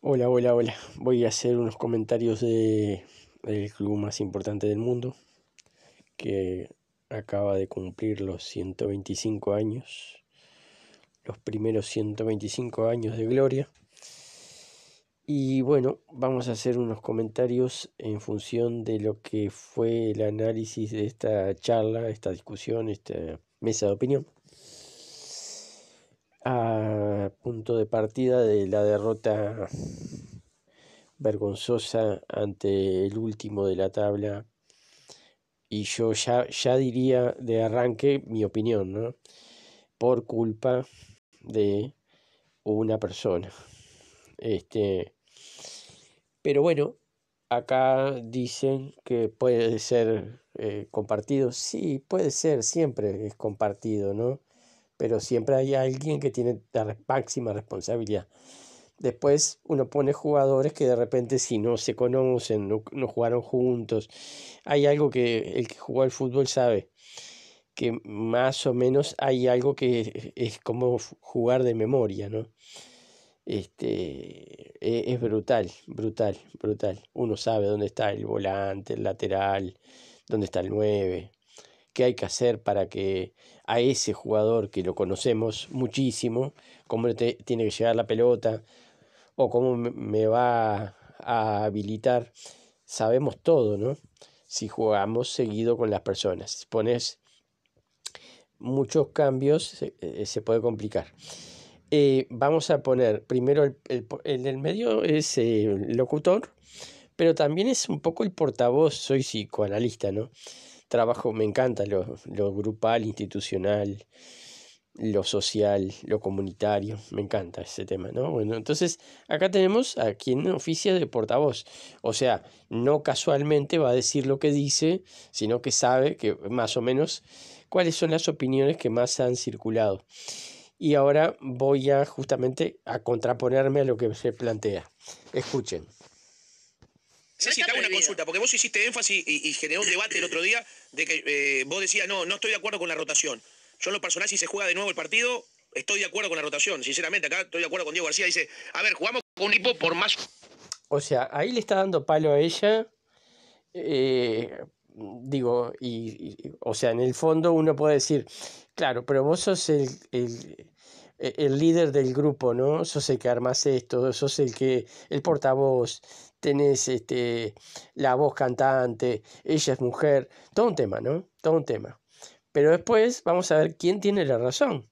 Hola, hola, hola. Voy a hacer unos comentarios de el club más importante del mundo que acaba de cumplir los 125 años, los primeros 125 años de gloria. Y bueno, vamos a hacer unos comentarios en función de lo que fue el análisis de esta charla, esta discusión, esta mesa de opinión. Ah, punto de partida de la derrota vergonzosa ante el último de la tabla. Y yo ya, ya diría de arranque mi opinión, ¿no? Por culpa de una persona. Este, pero bueno, acá dicen que puede ser eh, compartido. Sí, puede ser, siempre es compartido, ¿no? pero siempre hay alguien que tiene la máxima responsabilidad. Después uno pone jugadores que de repente si no se conocen, no, jugaron juntos, hay algo que el que jugó al fútbol sabe, que más o menos hay algo que es como jugar de memoria, ¿no? Este, e, es brutal, brutal, brutal. Uno sabe dónde está el volante, el lateral, dónde está el 9, qué hay que hacer para que a ese jugador que lo conocemos muchísimo, cómo tiene que llegar la pelota o cómo me va a habilitar. Sabemos todo, ¿no? Si jugamos seguido con las personas. Si pones muchos cambios, se, eh, puede complicar. Eh, vamos a poner primero el, el, del medio es el locutor, pero también es un poco el portavoz, soy psicoanalista, ¿no? trabajo, me encanta lo, lo grupal, institucional, lo social, lo comunitario, me encanta ese tema, ¿no? Bueno, entonces acá tenemos a quien oficia de portavoz, o sea, no casualmente va a decir lo que dice, sino que sabe que más o menos cuáles son las opiniones que más han circulado. Y ahora voy a justamente a contraponerme a lo que se plantea. Escuchen sí, una consulta, porque vos hiciste énfasis y, generó un debate el otro día de que eh, vos decías, no, no estoy de acuerdo con la rotación. Yo lo personal, si se juega de nuevo el partido, estoy de acuerdo con la rotación. Sinceramente, acá estoy de acuerdo con Diego García. Dice, a ver, jugamos con un equipo por más... O sea, ahí le está dando palo a ella. Eh, digo, y, o sea, en el fondo uno puede decir, claro, pero vos sos el, el líder del grupo, ¿no? Sos el que armas esto, sos el que, el portavoz tenés este, la voz cantante, ella es mujer, todo un tema, ¿no? Todo un tema. Pero después vamos a ver quién tiene la razón.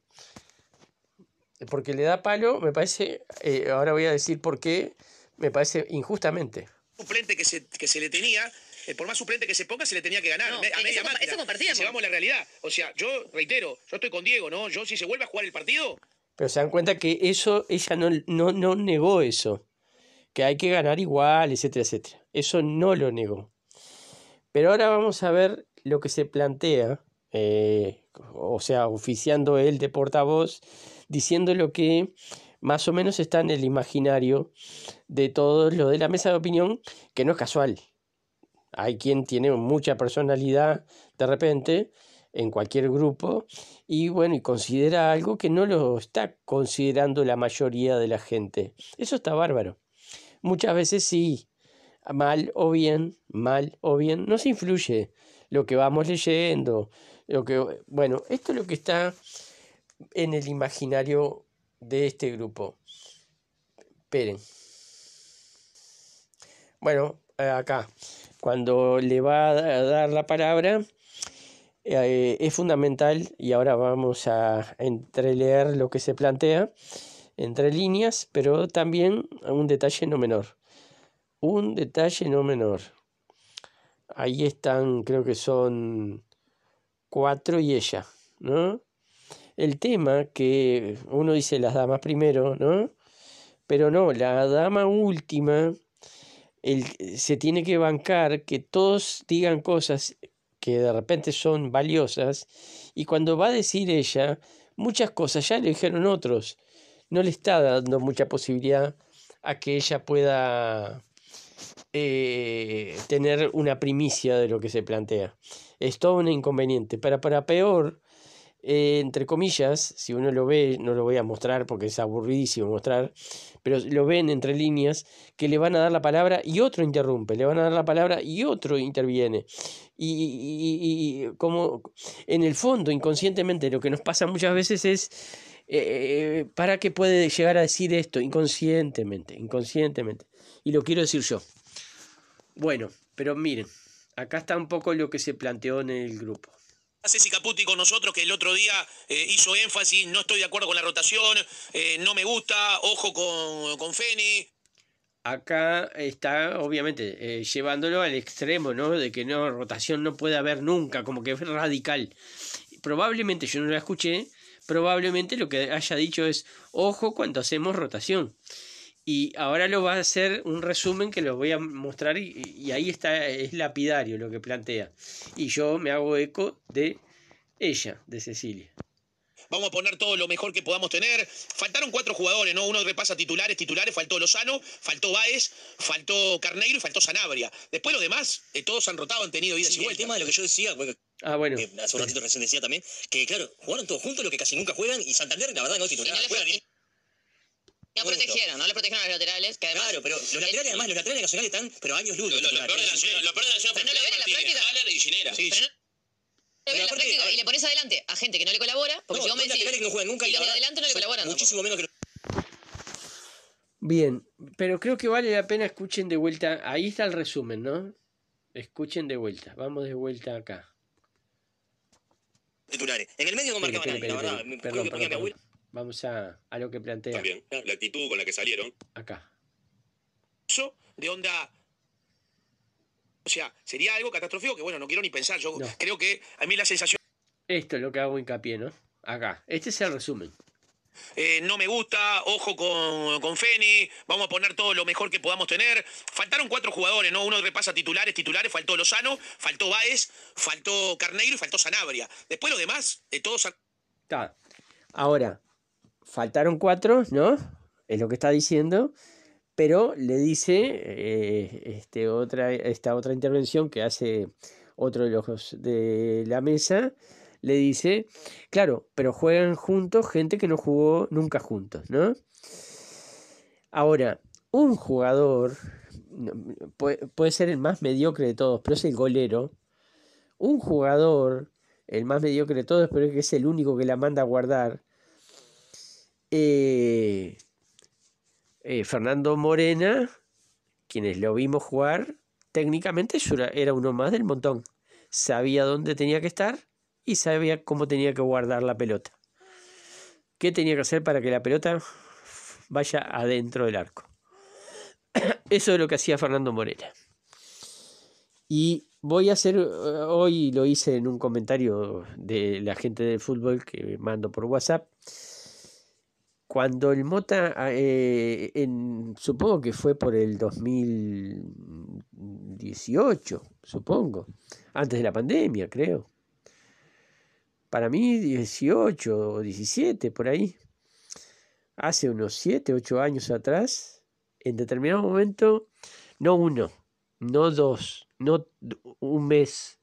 Porque le da palo, me parece, eh, ahora voy a decir por qué, me parece injustamente. Suplente que se, que se le tenía, eh, por más suplente que se ponga, se le tenía que ganar. a media eso, la realidad. O sea, yo reitero, yo estoy con Diego, ¿no? Yo si se vuelve a jugar el partido. Pero se dan cuenta que eso, ella no, no, no negó eso que hay que ganar igual, etcétera, etcétera. Eso no lo negó. Pero ahora vamos a ver lo que se plantea, eh, o sea, oficiando él de portavoz, diciendo lo que más o menos está en el imaginario de todos lo de la mesa de opinión, que no es casual. Hay quien tiene mucha personalidad de repente en cualquier grupo y bueno, y considera algo que no lo está considerando la mayoría de la gente. Eso está bárbaro muchas veces sí, mal o bien, mal o bien, nos influye lo que vamos leyendo, lo que, bueno, esto es lo que está en el imaginario de este grupo. Esperen. Bueno, acá, cuando le va a dar la palabra, eh, es fundamental, y ahora vamos a entreleer lo que se plantea, entre líneas, pero también un detalle no menor. Un detalle no menor. Ahí están, creo que son cuatro y ella, ¿no? El tema que uno dice las damas primero, ¿no? Pero no, la dama última se tiene que bancar que todos digan cosas que de repente son valiosas y cuando va a decir ella, muchas cosas ya le dijeron otros no le está dando mucha posibilidad a que ella pueda eh, tener una primicia de lo que se plantea. Es todo un inconveniente. Para, para peor, eh, entre comillas, si uno lo ve, no lo voy a mostrar porque es aburridísimo mostrar, pero lo ven entre líneas, que le van a dar la palabra y otro interrumpe, le van a dar la palabra y otro interviene. y como en el fondo, inconscientemente, lo que nos pasa muchas veces es eh, eh, ¿para qué puede llegar a decir esto? Inconscientemente, inconscientemente. Y lo quiero decir yo. Bueno, pero miren, acá está un poco lo que se planteó en el grupo. con nosotros, que el otro día eh, hizo énfasis, no estoy de acuerdo con la rotación, no me gusta, ojo con, con Acá está, obviamente, llevándolo al extremo, ¿no? De que no, rotación no puede haber nunca, como que es radical. Probablemente yo no la escuché, probablemente lo que haya dicho es, ojo cuando hacemos rotación. Y ahora lo va a hacer un resumen que lo voy a mostrar y, ahí está, es lapidario lo que plantea. Y yo me hago eco de ella, de Cecilia. Vamos a poner todo lo mejor que podamos tener. Faltaron cuatro jugadores, ¿no? Uno repasa titulares, titulares, faltó Lozano, faltó Baez, faltó Carneiro y faltó Sanabria. Después los demás, eh, todos han rotado, han tenido El tema de lo que yo decía, Ah, bueno. Eh, hace un ratito recién decía también que, claro, jugaron todos juntos, lo que casi nunca juegan, y Santander, la verdad, no titular. no, les... protegieron, no le protegieron a los laterales. Que claro, pero los laterales, además, los laterales nacionales están, pero años luz. Lo, lo, peor de la nación fue no Martínez, la Haller y Ginera. Sí, pero y le pones adelante a gente que no le colabora, porque no, si vos que no juegan nunca y, los de adelante no le colaboran. Muchísimo menos que Bien, pero creo que vale la pena escuchen de vuelta, ahí está el resumen, ¿no? Escuchen de vuelta, vamos de vuelta acá. En el medio la Vamos a, lo que plantea. También, la actitud con la que salieron. Acá. Eso de onda o sea, sería algo catastrófico que, bueno, no quiero ni pensar. Yo creo que a mí la sensación. Esto es lo que hago hincapié, ¿no? Acá. Este es el resumen. Eh, no me gusta, ojo con, con Feni, vamos a poner todo lo mejor que podamos tener. Faltaron cuatro jugadores, ¿no? Uno repasa titulares, titulares, faltó Lozano, faltó Baez, faltó Carneiro y faltó Sanabria. Después lo demás, de eh, todos todos... Ahora, faltaron cuatro, ¿no? Es lo que está diciendo. Pero le dice eh, este otra, esta otra intervención que hace otro de los de la mesa, le dice, claro, pero juegan juntos gente que no jugó nunca juntos, ¿no? Ahora, un jugador, puede, ser el más mediocre de todos, pero es el golero, un jugador, el más mediocre de todos, pero es que es el único que la manda a guardar, eh, eh, Fernando Morena, quienes lo vimos jugar, técnicamente era uno más del montón. Sabía dónde tenía que estar y sabía cómo tenía que guardar la pelota. ¿Qué tenía que hacer para que la pelota vaya adentro del arco? Eso es lo que hacía Fernando Morena. Y voy a hacer, eh, hoy lo hice en un comentario de la gente del fútbol que mando por WhatsApp. Cuando el Mota, eh, supongo que fue por el 2018, supongo, antes de la pandemia, creo, para mí 18 o 17 por ahí, hace unos 7, 8 años atrás, en determinado momento, no uno, no dos, no un mes,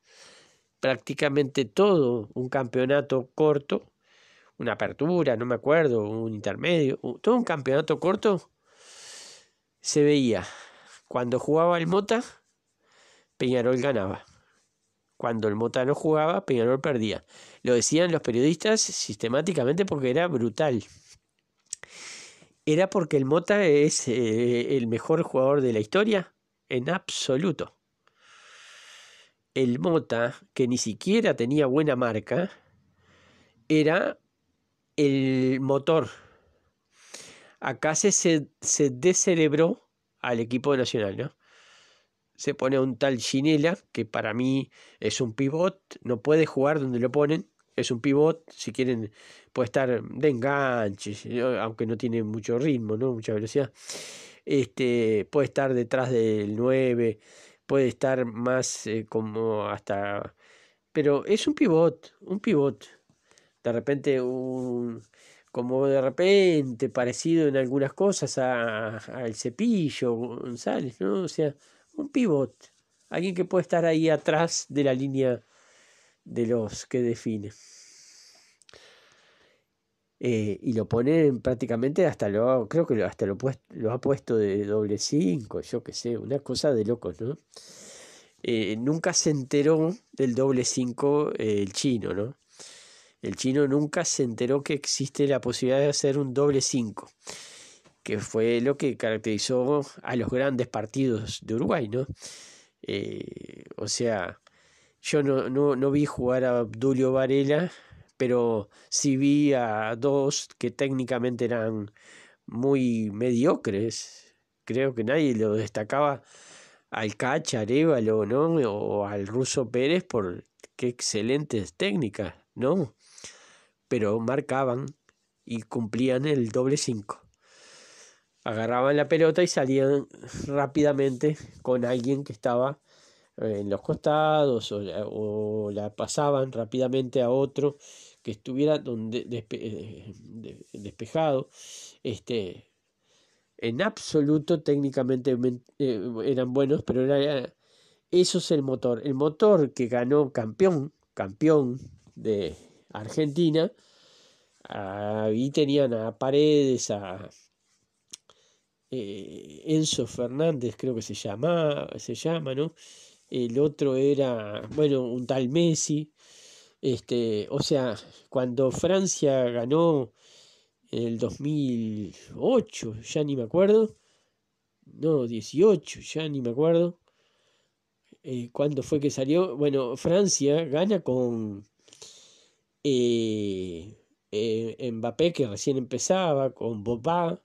prácticamente todo un campeonato corto, una apertura, no me acuerdo, un intermedio, todo un campeonato corto se veía. Cuando jugaba el Mota, Peñarol ganaba. Cuando el Mota no jugaba, Peñarol perdía. Lo decían los periodistas sistemáticamente porque era brutal. ¿Era porque el Mota es eh, el mejor jugador de la historia? En absoluto. El Mota, que ni siquiera tenía buena marca, era el motor. Acá se, se al equipo nacional, ¿no? se pone a un tal Ginela, que para mí es un pivot, no puede jugar donde lo ponen, es un pivot, si quieren puede estar de enganche, aunque no tiene mucho ritmo, no mucha velocidad. Este, puede estar detrás del 9, puede estar más eh, como hasta pero es un pivot, un pivot. De repente un como de repente parecido en algunas cosas al cepillo González, ¿no? O sea, un pivot, alguien que puede estar ahí atrás de la línea de los que define. Eh, y lo ponen prácticamente hasta lo, creo que hasta lo, ha puesto de doble 5, yo que sé, una cosa de locos, ¿no? Eh, nunca se enteró del doble 5 eh, el chino, ¿no? El chino nunca se enteró que existe la posibilidad de hacer un doble 5 que fue lo que caracterizó a los grandes partidos de Uruguay, ¿no? Eh, o sea, yo no, vi jugar a Dulio Varela, pero sí vi a dos que técnicamente eran muy mediocres. Creo que nadie lo destacaba al Cacha, Arevalo, ¿no? O al Ruso Pérez por qué excelentes técnicas, ¿no? Pero marcaban y cumplían el doble cinco agarraban la pelota y salían rápidamente con alguien que estaba eh, en los costados o la, pasaban rápidamente a otro que estuviera donde eh, despejado este en absoluto técnicamente eh, eran buenos pero era, eso es el motor el motor que ganó campeón campeón de Argentina ahí tenían a Paredes a eh, Enzo Fernández, creo que se llama, se llama, ¿no? El otro era, bueno, un tal Messi. Este, o sea, cuando Francia ganó en el 2008, ya ni me acuerdo, no, 18, ya ni me acuerdo, Cuando eh, cuándo fue que salió, bueno, Francia gana con eh, Mbappé que recién empezaba, con Boba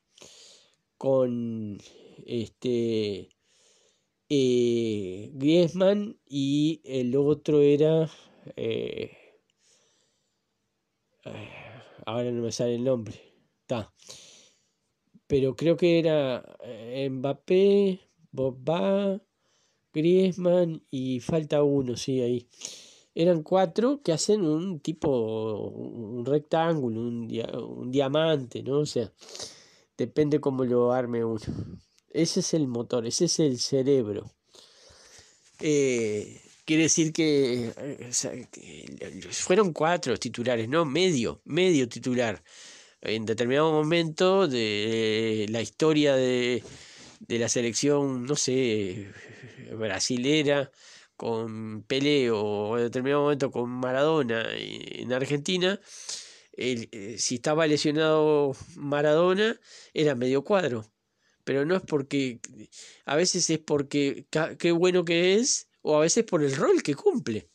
con este eh, Griezmann y el otro era eh, ahora no me sale el nombre está pero creo que era eh, Mbappé Bobba Griezmann y falta uno sí ahí eran cuatro que hacen un tipo un rectángulo un, un diamante no o sea Depende cómo lo arme uno. Ese es el motor, ese es el cerebro. Eh, quiere decir eh, que, fueron cuatro titulares, ¿no? Medio, medio titular. En determinado momento de la historia de, de la selección, no sé, brasilera, con Peleo, o en determinado momento con Maradona en Argentina, eh, si estaba lesionado Maradona, era medio cuadro. Pero no es porque, a veces es porque qué bueno que es, o a veces por el rol que cumple.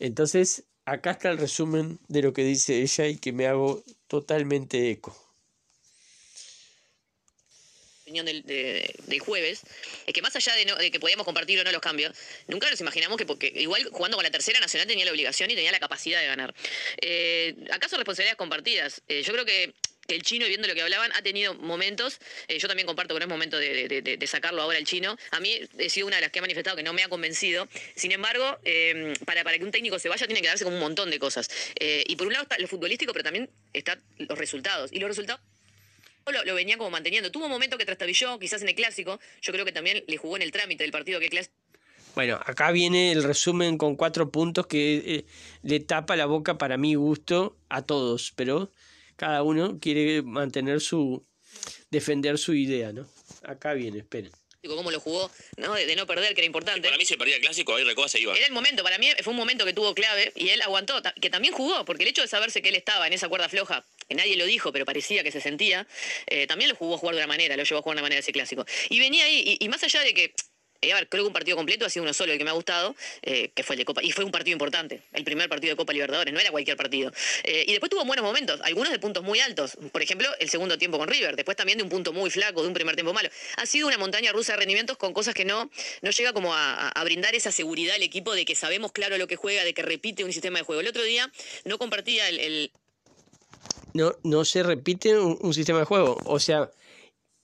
Entonces, acá está el resumen de lo que dice ella y que me hago totalmente eco opinión del, de, jueves, es que más allá de, que podíamos compartir o no los cambios, nunca nos imaginamos que, porque igual jugando con la tercera nacional tenía la obligación y tenía la capacidad de ganar. Eh, ¿Acaso responsabilidades compartidas? Eh, yo creo que el chino, viendo lo que hablaban, ha tenido momentos, eh, yo también comparto con no momento de, sacarlo ahora el chino, a mí he sido una de las que ha manifestado que no me ha convencido, sin embargo, em, para, para que un técnico se vaya tiene que darse con un montón de cosas. y por un lado está lo futbolístico, pero también están los resultados. Y los resultados lo, lo, venía como manteniendo. Tuvo un momento que trastabilló, quizás en el clásico. Yo creo que también le jugó en el trámite del partido que Bueno, acá viene el resumen con cuatro puntos que eh, le tapa la boca para mi gusto a todos, pero cada uno quiere mantener su, defender su idea, ¿no? Acá viene, esperen cómo lo jugó, ¿no? De, no perder, que era importante. para mí se perdía el clásico, ahí Recoba se iba. Era el momento, para mí fue un momento que tuvo clave y él aguantó, que también jugó, porque el hecho de saberse que él estaba en esa cuerda floja, que nadie lo dijo, pero parecía que se sentía, eh, también lo jugó a jugar de una manera, lo llevó a jugar de una manera ese clásico. Y venía ahí, y más allá de que eh, creo que un partido completo ha sido uno solo, el que me ha gustado, eh, que fue el de Copa. Y fue un partido importante, el primer partido de Copa Libertadores, no era cualquier partido. Eh, y después tuvo buenos momentos, algunos de puntos muy altos. Por ejemplo, el segundo tiempo con River, después también de un punto muy flaco, de un primer tiempo malo. Ha sido una montaña rusa de rendimientos con cosas que no, no llega como a, brindar esa seguridad al equipo de que sabemos claro lo que juega, de que repite un sistema de juego. El otro día no compartía el. No, se repite un sistema de juego. O sea,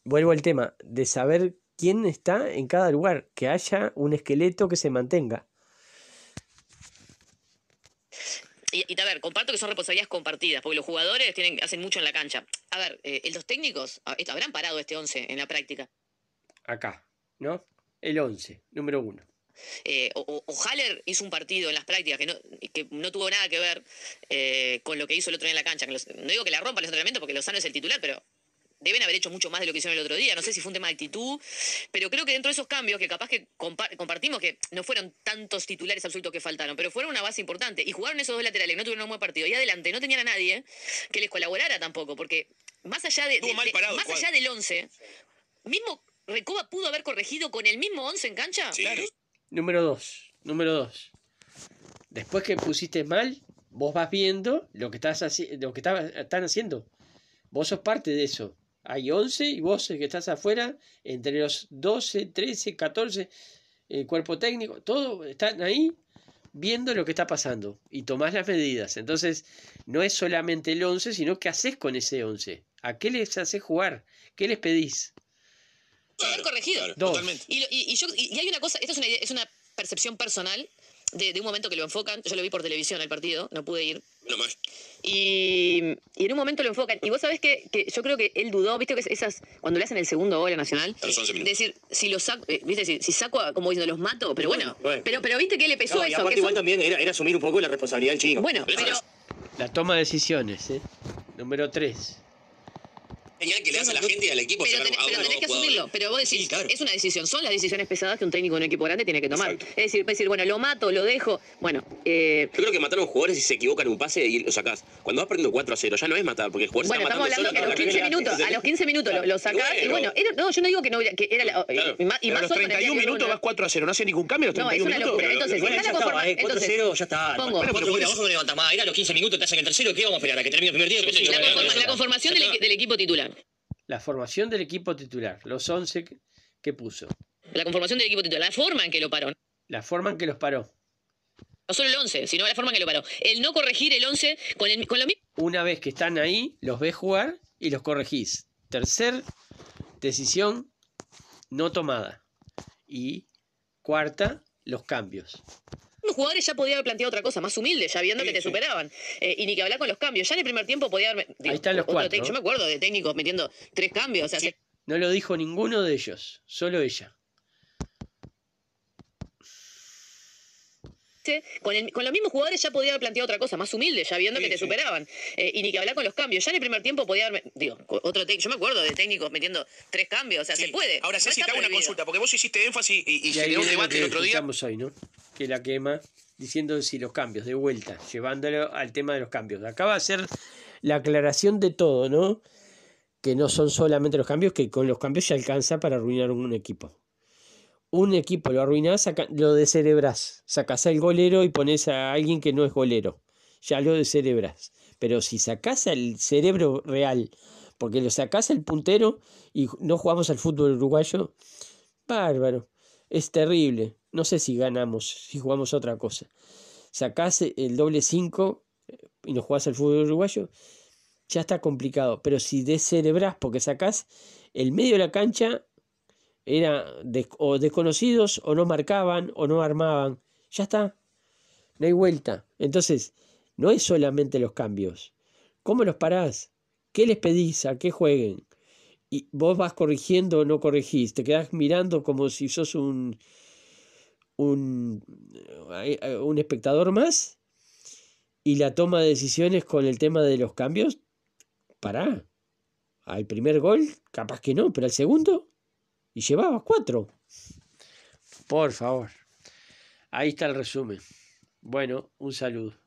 vuelvo al tema de saber quién está en cada lugar, que haya un esqueleto que se mantenga. Y, y, a ver, comparto que son responsabilidades compartidas, porque los jugadores tienen, hacen mucho en la cancha. A ver, eh, los técnicos habrán parado este 11 en la práctica. Acá, ¿no? El 11, número uno. Eh, o, Haller hizo un partido en las prácticas que no, que no tuvo nada que ver eh, con lo que hizo el otro día en la cancha. no digo que la rompa los entrenamientos porque lo Lozano es el titular, pero deben haber hecho mucho más de lo que hicieron el otro día. No sé si fue un tema de actitud, pero creo que dentro de esos cambios, que capaz que compartimos, que no fueron tantos titulares absolutos que faltaron, pero fueron una base importante. Y jugaron esos dos laterales, no tuvieron un buen partido. Y adelante no tenían a nadie que les colaborara tampoco, porque más allá, de, más allá del 11, mismo Recoba pudo haber corregido con el mismo 11 en cancha. Número dos. número dos. Después que pusiste mal, vos vas viendo lo que, estás lo que están haciendo. Vos sos parte de eso hay 11 y vos que estás afuera, entre los 12, 13, 14, el cuerpo técnico, todos están ahí viendo lo que está pasando y tomás las medidas. Entonces, no es solamente el 11, sino qué haces con ese 11. ¿A qué les haces jugar? ¿Qué les pedís? corregido. totalmente. Y, y, hay una cosa, esta es una, es una percepción personal, de, un momento que lo enfocan, yo lo vi por televisión el partido, no pude ir. Y, en un momento lo enfocan. Y vos sabés que, que, yo creo que él dudó, viste que esas, cuando le hacen el segundo gol a Nacional, es decir, si lo saco, eh, viste, si, saco, como diciendo, los mato, pero bueno, Pero, pero viste que le pesó eso. que igual también era, asumir un poco la responsabilidad del chico Bueno, pero... La toma de decisiones, ¿eh? Número 3 que le hacen a la gente y al equipo. Pero, tenés, que asumirlo. Pero vos decís, es una decisión. Son las decisiones pesadas que un técnico de un equipo grande tiene que tomar. Es decir, decir, bueno, lo mato, lo dejo. Bueno. Eh... Yo creo que matar a un jugador es si se equivocan en un pase y lo sacás. Cuando vas perdiendo 4 a 0, ya no es matar, porque el jugador Bueno, estamos hablando que a los 15 minutos, a los 15 minutos lo, sacás. Y bueno, yo no digo que no que era eh, y, más, o menos a los 31 minutos vas 4 a 0, no hace ningún cambio. Los 31 no, es una locura. Entonces, si ya conforma, 4 a 0, ya está. Pongo. a vos no levantas más. Era a los 15 minutos, te hacen el tercero. ¿Qué vamos a esperar? ¿A que termine el primer día? La conformación del equipo titular la formación del equipo titular, los 11 que, puso. La conformación del equipo titular, la forma en que lo paró. La forma en que los paró. No solo el 11, sino la forma en que lo paró. El no corregir el 11 con, con lo mismo. Una vez que están ahí, los ves jugar y los corregís. Tercer, decisión no tomada. Y cuarta, los cambios los jugadores ya podían haber planteado otra cosa, más humilde, ya viendo que te superaban. Eh, y ni que hablar con los cambios. Ya en el primer tiempo podía haber. Ahí están los Yo me acuerdo de técnicos metiendo tres cambios. No lo dijo ninguno de ellos, solo ella. Con, el, con, los mismos jugadores ya podía haber planteado otra cosa, más humilde, ya viendo que te superaban. Eh, y ni que hablar con los cambios. Ya en el primer tiempo podía haber. Digo, otro Yo me acuerdo de técnicos metiendo tres cambios, o sea, se puede. Ahora, se una consulta, porque vos hiciste énfasis y, y, un debate el otro día. ¿no? Que la quema, diciendo si los cambios, de vuelta, llevándolo al tema de los cambios. Acaba a ser la aclaración de todo, ¿no? Que no son solamente los cambios, que con los cambios se alcanza para arruinar un equipo un equipo lo arruinás, lo descerebrás. Sacás al golero y pones a alguien que no es golero. Ya lo descerebrás. Pero si sacás al cerebro real, porque lo sacás al puntero y no jugamos al fútbol uruguayo, bárbaro. Es terrible. No sé si ganamos, si jugamos otra cosa. Sacás el doble 5 eh, y no jugás al fútbol uruguayo, ya está complicado. Pero si descerebrás porque sacás el medio de la cancha era o desconocidos o no marcaban o no armaban. Ya está, no hay vuelta. Entonces, no es solamente los cambios. ¿Cómo los parás? ¿Qué les pedís? ¿A qué jueguen? Y vos vas corrigiendo o no corregís. Te quedás mirando como si sos un, un, eh, eh, un espectador más. Y la toma de decisiones con el tema de los cambios, pará. Al primer gol, capaz que no, pero al segundo, y llevaba cuatro. Por favor. Ahí está el resumen. Bueno, un saludo.